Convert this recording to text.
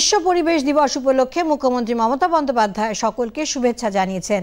বিশ্ব পরিবেশ দিবস উপলক্ষে মুখ্যমন্ত্রী মমতা বন্দ্যোপাধ্যায় সকলকে শুভেচ্ছা জানিয়েছেন